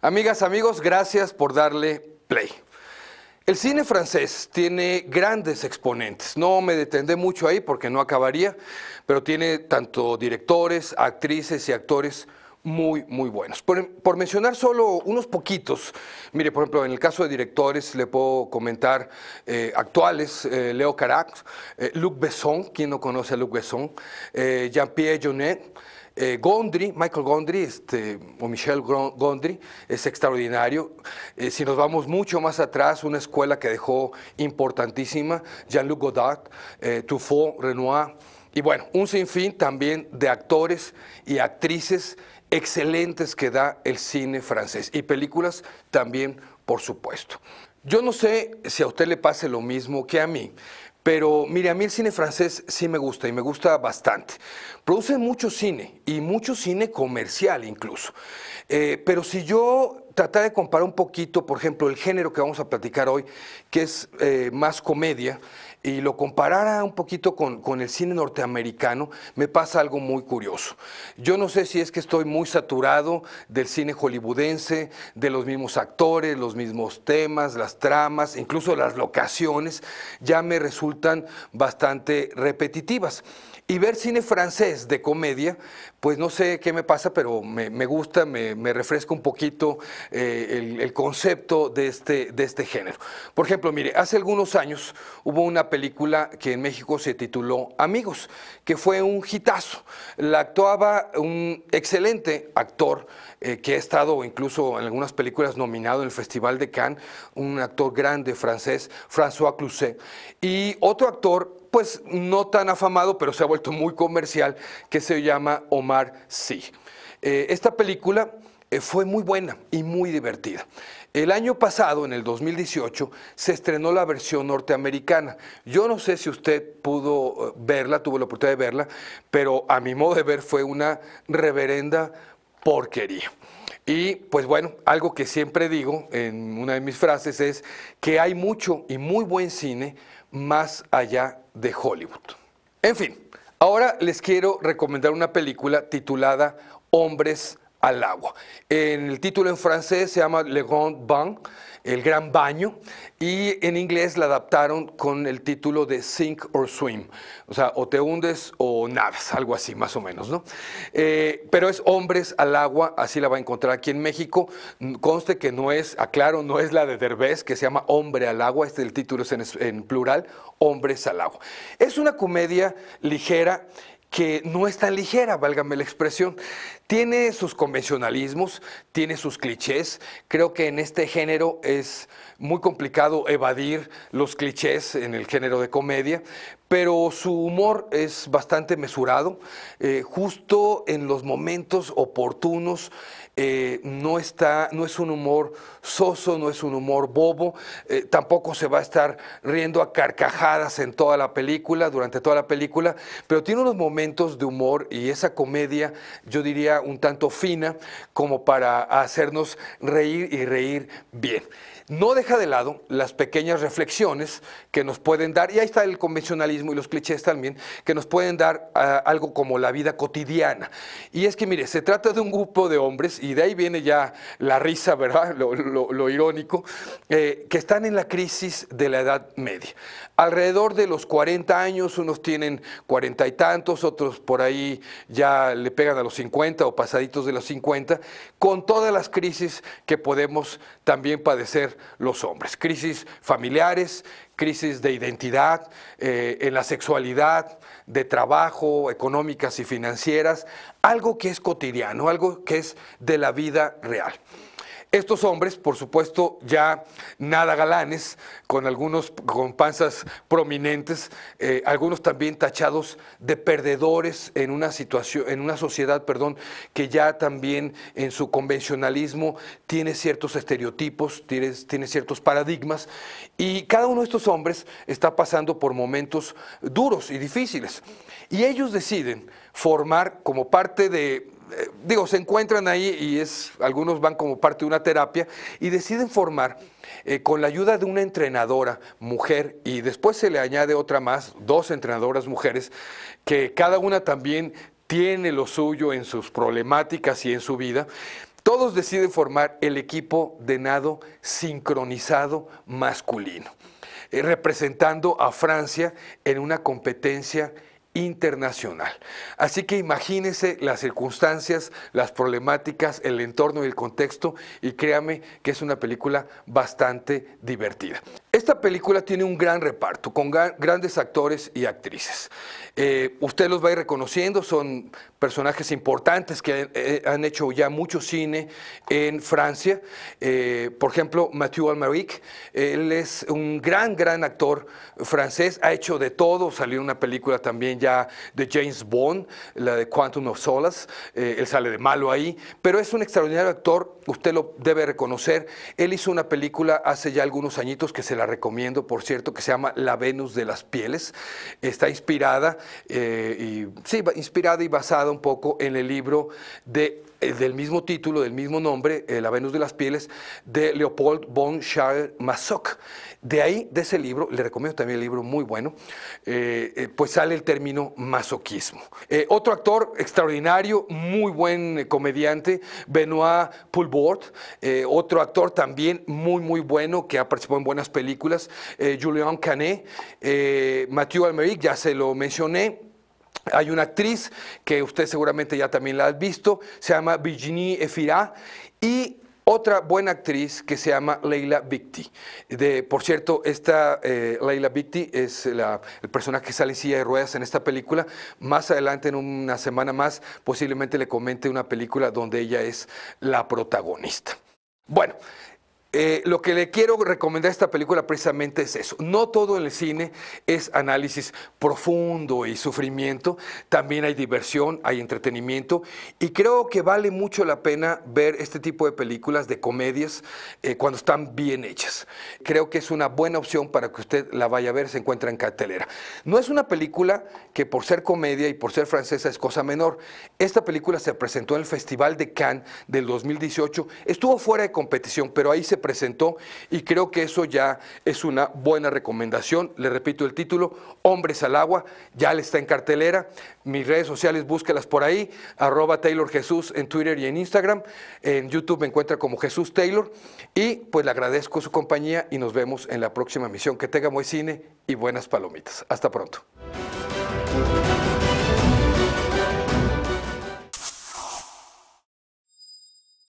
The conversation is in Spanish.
Amigas, amigos, gracias por darle play. El cine francés tiene grandes exponentes. No me detendré mucho ahí porque no acabaría, pero tiene tanto directores, actrices y actores muy, muy buenos. Por, mencionar solo unos poquitos, mire, por ejemplo, en el caso de directores le puedo comentar eh, actuales, eh, Leo Carac, eh, Luc Besson, quien no conoce a Luc Besson, Jean-Pierre Jeunet, eh, Gondry, Michael Gondry, este, o Michel Gondry, es extraordinario. Eh, si nos vamos mucho más atrás, una escuela que dejó importantísima, Jean-Luc Godard, eh, Truffaut, Renoir, y bueno, un sinfín también de actores y actrices excelentes que da el cine francés, y películas también, por supuesto. Yo no sé si a usted le pase lo mismo que a mí, pero mire, a mí el cine francés sí me gusta y me gusta bastante. Produce mucho cine y mucho cine comercial incluso. Eh, pero si yo tratar de comparar un poquito, por ejemplo, el género que vamos a platicar hoy, que es eh, más comedia, y lo comparara un poquito con, con, el cine norteamericano, me pasa algo muy curioso. Yo no sé si es que estoy muy saturado del cine hollywoodense, de los mismos actores, los mismos temas, las tramas, incluso las locaciones, ya me resultan bastante repetitivas. Y ver cine francés de comedia, pues no sé qué me pasa, pero me, gusta, me, refresca un poquito eh, el, concepto de este, de este género. Por ejemplo, mire, hace algunos años hubo una película que en México se tituló Amigos, que fue un hitazo. La actuaba un excelente actor eh, que ha estado incluso en algunas películas nominado en el Festival de Cannes, un actor grande francés, François Cluzet, y otro actor pues, no tan afamado, pero se ha vuelto muy comercial, que se llama Omar Sí. Eh, esta película eh, fue muy buena y muy divertida. El año pasado, en el 2018, se estrenó la versión norteamericana. Yo no sé si usted pudo eh, verla, tuvo la oportunidad de verla, pero a mi modo de ver fue una reverenda porquería. Y pues bueno, algo que siempre digo en una de mis frases es que hay mucho y muy buen cine, más allá de Hollywood. En fin, ahora les quiero recomendar una película titulada Hombres al agua. En el título en francés se llama Le Grand Bain, el gran baño, y en inglés la adaptaron con el título de Sink or Swim, o sea, o te hundes o nadas, algo así más o menos, ¿no? Eh, pero es Hombres al Agua, así la va a encontrar aquí en México, mm, conste que no es, aclaro, no es la de Derbez, que se llama Hombre al Agua, este el título es en plural, Hombres al Agua. Es una comedia ligera que no es tan ligera, válgame la expresión. Tiene sus convencionalismos, tiene sus clichés. Creo que en este género es muy complicado evadir los clichés en el género de comedia, pero su humor es bastante mesurado, eh, justo en los momentos oportunos, eh, no, está, no es un humor soso, no es un humor bobo, eh, tampoco se va a estar riendo a carcajadas en toda la película, durante toda la película, pero tiene unos momentos de humor y esa comedia, yo diría, un tanto fina como para hacernos reír y reír bien no deja de lado las pequeñas reflexiones que nos pueden dar, y ahí está el convencionalismo y los clichés también, que nos pueden dar ah, algo como la vida cotidiana. Y es que, mire, se trata de un grupo de hombres, y de ahí viene ya la risa, ¿verdad? Lo, irónico, eh, que están en la crisis de la Edad Media. Alrededor de los 40 años, unos tienen cuarenta y tantos, otros por ahí ya le pegan a los 50 o pasaditos de los 50, con todas las crisis que podemos también padecer los hombres. Crisis familiares, crisis de identidad, eh, en la sexualidad, de trabajo, económicas y financieras, algo que es cotidiano, algo que es de la vida real. Estos hombres, por supuesto, ya nada galanes, con algunos con panzas prominentes, eh, algunos también tachados de perdedores en una situación, en una sociedad, perdón, que ya también en su convencionalismo tiene ciertos estereotipos, tiene ciertos paradigmas, y cada uno de estos hombres está pasando por momentos duros y difíciles. Y ellos deciden formar como parte de eh, digo, se encuentran ahí y es, algunos van como parte de una terapia y deciden formar eh, con la ayuda de una entrenadora mujer y después se le añade otra más, dos entrenadoras mujeres, que cada una también tiene lo suyo en sus problemáticas y en su vida. Todos deciden formar el equipo de nado sincronizado masculino, eh, representando a Francia en una competencia internacional. Así que imagínese las circunstancias, las problemáticas, el entorno y el contexto y créame que es una película bastante divertida. Esta película tiene un gran reparto con grandes actores y actrices. Eh, usted los va a ir reconociendo, son personajes importantes que eh, eh, han hecho ya mucho cine en Francia. por ejemplo, Mathieu Almaric, él es un gran, gran actor francés, ha hecho de todo, salió una película también ya de James Bond, la de Quantum of Solace, eh, él sale de malo ahí, pero es un extraordinario actor, usted lo debe reconocer. Él hizo una película hace ya algunos añitos que se la recomiendo, por cierto, que se llama La Venus de las Pieles. Está inspirada, eh, y, sí, inspirada y basada un poco en el libro de eh, del mismo título, del mismo nombre, eh, La Venus de las Pieles, de Leopold von schaer Masoc. De ahí, de ese libro, le recomiendo también el libro muy bueno, eh, pues sale el término masoquismo. otro actor extraordinario, muy buen comediante, Benoit Poulbord, otro actor también muy, muy bueno, que ha participado en buenas películas, Julien Canet, Mathieu Almeric, ya se lo mencioné, hay una actriz que usted seguramente ya también la ha visto, se llama Virginie Efira y otra buena actriz que se llama Leila Victi. De, por cierto, esta eh, Leila Victi es la, el personaje que sale en silla de ruedas en esta película. Más adelante, en una semana más, posiblemente le comente una película donde ella es la protagonista. Bueno, eh, lo que le quiero recomendar a esta película precisamente es eso. No todo en el cine es análisis profundo y sufrimiento. También hay diversión, hay entretenimiento. Y creo que vale mucho la pena ver este tipo de películas, de comedias, eh, cuando están bien hechas. Creo que es una buena opción para que usted la vaya a ver. Se encuentra en cartelera. No es una película que por ser comedia y por ser francesa es cosa menor. Esta película se presentó en el Festival de Cannes del 2018. Estuvo fuera de competición, pero ahí se presentó y creo que eso ya es una buena recomendación. Le repito el título, Hombres al Agua, ya le está en cartelera. Mis redes sociales, búsquelas por ahí, arroba Taylor Jesús en Twitter y en Instagram. En YouTube me encuentra como Jesús Taylor. Y pues le agradezco su compañía y nos vemos en la próxima misión. Que tenga buen cine y buenas palomitas. Hasta pronto.